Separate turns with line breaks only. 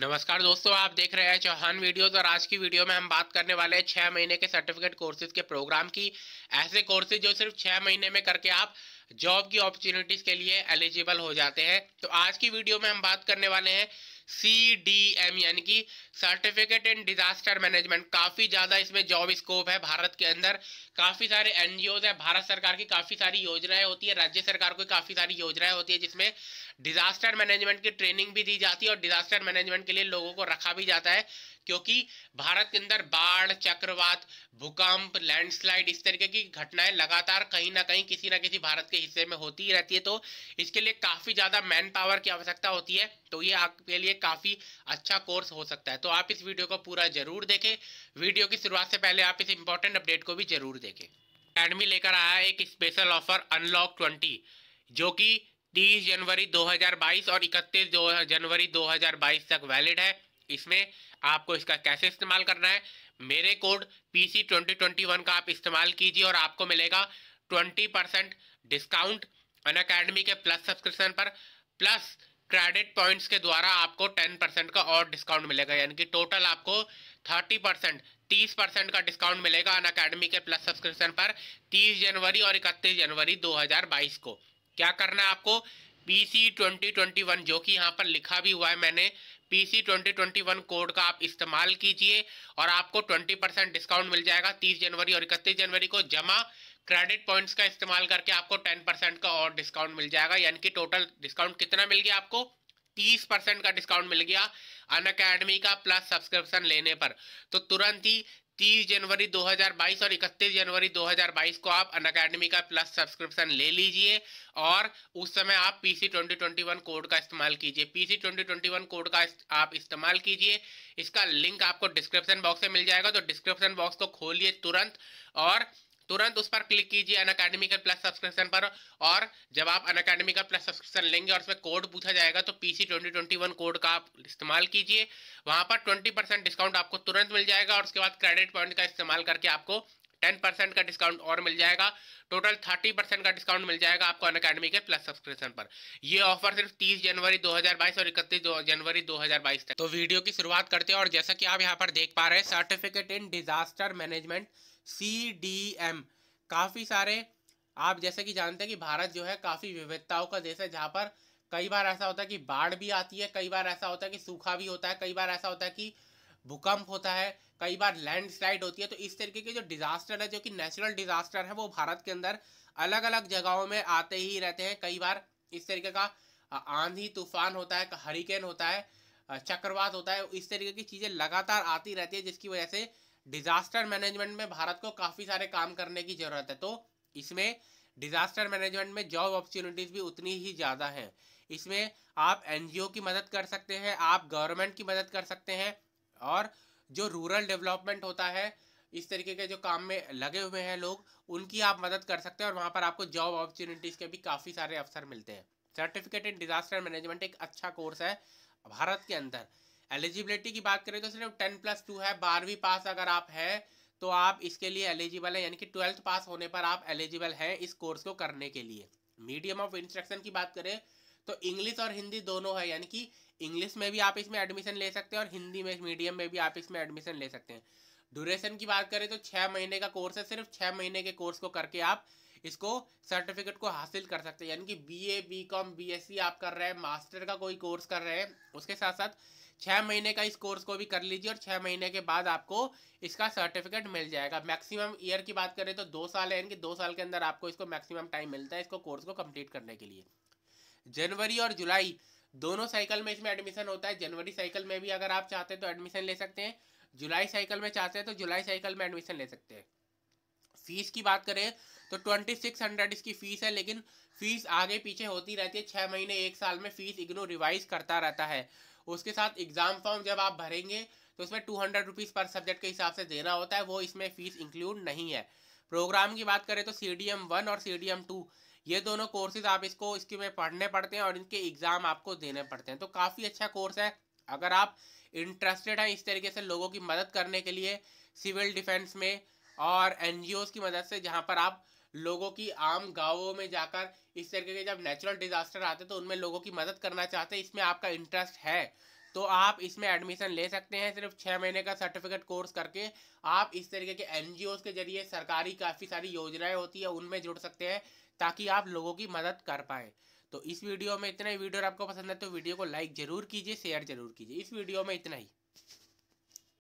नमस्कार दोस्तों आप देख रहे हैं चौहान वीडियोस और आज की वीडियो में हम बात करने वाले हैं छह महीने के सर्टिफिकेट कोर्सेज के प्रोग्राम की ऐसे कोर्सेज जो सिर्फ छह महीने में करके आप जॉब की अपॉर्चुनिटीज़ के लिए एलिजिबल हो जाते हैं तो आज की वीडियो में हम बात करने वाले हैं सी डी एम यानी कि सर्टिफिकेट इन डिजास्टर मैनेजमेंट काफ़ी ज़्यादा इसमें जॉब स्कोप है भारत के अंदर काफ़ी सारे एन है भारत सरकार की काफ़ी सारी योजनाएं होती है राज्य सरकार की काफ़ी सारी योजनाएं होती है जिसमें डिजास्टर मैनेजमेंट की ट्रेनिंग भी दी जाती है और डिजास्टर मैनेजमेंट के लिए लोगों को रखा भी जाता है क्योंकि भारत के अंदर बाढ़ चक्रवात भूकंप लैंडस्लाइड इस तरीके की घटनाएं लगातार कहीं ना कहीं किसी ना किसी भारत के हिस्से में होती ही रहती है तो इसके लिए काफ़ी ज़्यादा मैन पावर की आवश्यकता होती है तो ये आपके लिए काफ़ी अच्छा कोर्स हो सकता है तो आप इस वीडियो को पूरा जरूर देखें वीडियो की शुरुआत से पहले आप इस इंपॉर्टेंट अपडेट को भी जरूर देखें अकेडमी लेकर आया एक स्पेशल ऑफर अनलॉक ट्वेंटी जो कि 30 जनवरी 2022 और 31 जनवरी 2022 तक वैलिड है इसमें आपको इसका कैसे इस्तेमाल करना है मेरे code P C twenty twenty one का आप इस्तेमाल कीजिए और आपको मिलेगा twenty percent discount Unacademy के प्लस सब्सक्रिप्शन पर प्लस क्रेडिट पॉइंट्स के द्वारा आपको टेन परसेंट का और डिस्काउंट मिलेगा यानी कि टोटल आपको थर्टी परसेंट तीस परसेंट का डिस्काउंट मिलेगा अन अकेडमी के प्लस सब्सक्रिप्शन पर तीस जनवरी और इकतीस जनवरी दो हजार बाईस को क्या करना है आपको पीसी 2021 जो कि यहाँ पर लिखा भी हुआ है मैंने पीसी 2021 कोड का आप इस्तेमाल कीजिए और आपको 20 परसेंट डिस्काउंट मिल जाएगा 30 जनवरी और 31 जनवरी को जमा क्रेडिट पॉइंट्स का इस्तेमाल करके आपको 10 परसेंट का और डिस्काउंट मिल जाएगा यानी कि टोटल डिस्काउंट कितना मिल गया आपको 30 परसेंट का डिस्काउंट मिल गया अन अकेडमी का प्लस सब्सक्रिप्शन लेने पर तो तुरंत ही तीस जनवरी 2022 और इकतीस जनवरी 2022 को आप अन अकेडमी का प्लस सब्सक्रिप्शन ले लीजिए और उस समय आप पीसी सी कोड का इस्तेमाल कीजिए पीसी सी कोड का आप इस्तेमाल कीजिए इसका लिंक आपको डिस्क्रिप्शन बॉक्स में मिल जाएगा तो डिस्क्रिप्शन बॉक्स को खोलिए तुरंत और तुरंत उस पर क्लिक कीजिए अन अकेडमिकल प्लस सब्सक्रिप्शन पर और जब आप अन अकेडमिकल प्लस सब्सक्रिप्शन लेंगे और उसमें कोड पूछा जाएगा तो P C twenty twenty one code का आप इस्तेमाल कीजिए वहां पर ट्वेंटी परसेंट डिस्काउंट आपको तुरंत मिल जाएगा और उसके बाद क्रेडिट पॉइंट का इस्तेमाल करके आपको टेन परसेंट का डिस्काउंट और मिल जाएगा टोटल थर्टी परसेंट का डिस्काउंट मिल जाएगा आपको अन अकेडमी के प्लस सब्सक्रिप्शन पर यह ऑफर सिर्फ तीस जनवरी 2022 और इकतीस जनवरी 2022 तक तो वीडियो की शुरुआत करते हैं और जैसा कि आप यहाँ पर देख पा रहे हैं certificate in disaster management C D M काफ़ी सारे आप जैसे कि जानते हैं कि भारत जो है काफ़ी विविधताओं का देश है जहाँ पर कई बार ऐसा होता है कि बाढ़ भी आती है कई बार ऐसा होता है कि सूखा भी होता है कई बार ऐसा होता है कि भूकंप होता है कई बार लैंडस्लाइड होती है तो इस तरीके के जो डिजास्टर है जो कि नेचुरल डिजास्टर है वो भारत के अंदर अलग अलग जगहों में आते ही रहते हैं कई बार इस तरीके का आंधी तूफान होता है हरिकेन होता है चक्रवात होता है इस तरीके की चीज़ें लगातार आती रहती है जिसकी वजह से डिजास्टर मैनेजमेंट में भारत को काफ़ी सारे काम करने की ज़रूरत है तो इसमें डिजास्टर मैनेजमेंट में जॉब अपॉर्चुनिटीज़ भी उतनी ही ज़्यादा है इसमें आप एनजीओ की मदद कर सकते हैं आप गवर्नमेंट की मदद कर सकते हैं और जो रूरल डेवलपमेंट होता है इस तरीके के जो काम में लगे हुए हैं लोग उनकी आप मदद कर सकते हैं और वहां पर आपको जॉब अपॉर्चुनिटीज़ के भी काफ़ी सारे अवसर मिलते हैं सर्टिफिकेट इन डिजास्टर मैनेजमेंट एक अच्छा कोर्स है भारत के अंदर एलिजिबिलिटी की बात करें तो सिर्फ टेन प्लस टू है बारहवीं पास अगर आप हैं तो आप इसके लिए एलिजिबल है यानी कि ट्वेल्थ पास होने पर आप एलिजिबल हैं इस कोर्स को करने के लिए मीडियम ऑफ इंस्ट्रक्शन की बात करें तो इंग्लिश और हिंदी दोनों है यानी कि इंग्लिश में भी आप इसमें एडमिशन ले सकते हैं और हिंदी में मीडियम में भी आप इसमें एडमिशन ले सकते हैं ड्यूरेशन की बात करें तो छः महीने का कोर्स है सिर्फ छः महीने के कोर्स को करके आप इसको सर्टिफिकेट को हासिल कर सकते हैं यानी कि B A B com B S C आप कर रहे हैं मास्टर का कोई कोर्स कर रहे हैं उसके साथ साथ छः महीने का इस कोर्स को भी कर लीजिए और छः महीने के बाद आपको इसका सर्टिफिकेट मिल जाएगा मैक्सिमम ईयर की बात करें तो दो साल है यानी कि दो साल के अंदर आपको इसको मैक्सिमम टाइम मिलता है इसको कोर्स को कंप्लीट करने के लिए जनवरी और जुलाई दोनों साइकिल में इसमें एडमिशन होता है जनवरी साइकिल में भी अगर आप चाहते हैं तो एडमिशन ले सकते हैं जुलाई साइकिल में चाहते हैं तो जुलाई साइकिल में एडमिशन ले सकते हैं फीस की बात करें तो ट्वेंटी सिक्स हंड्रेड इसकी फीस है लेकिन फीस आगे पीछे होती रहती है छः महीने एक साल में फीस इग्नो रिवाइज करता रहता है उसके साथ एग्ज़ाम फॉर्म जब आप भरेंगे तो उसमें टू हंड्रेड रुपीज़ पर सब्जेक्ट के हिसाब से देना होता है वो इसमें फ़ीस इंक्लूड नहीं है प्रोग्राम की बात करें तो सी डी एम वन और सी डी एम टू ये दोनों कोर्सेज आप इसको इसके में पढ़ने पड़ते हैं और इनके एग्ज़ाम आपको देने पड़ते हैं तो काफ़ी अच्छा कोर्स है अगर आप इंटरेस्टेड हैं इस तरीके से लोगों की मदद करने के लिए सिविल डिफेंस में और एन की मदद से जहाँ पर आप लोगों की आम गाँवों में जाकर इस तरीके के जब नेचुरल डिजास्टर आते तो उनमें लोगों की मदद करना चाहते हैं इसमें आपका इंटरेस्ट है तो आप इसमें एडमिशन ले सकते हैं सिर्फ छः महीने का सर्टिफिकेट कोर्स करके आप इस तरीके के एन के जरिए सरकारी काफ़ी सारी योजनाएं होती है उनमें जुड़ सकते हैं ताकि आप लोगों की मदद कर पाएँ तो इस वीडियो में इतना ही वीडियो आपको पसंद है तो वीडियो को लाइक ज़रूर कीजिए शेयर ज़रूर कीजिए इस वीडियो में इतना ही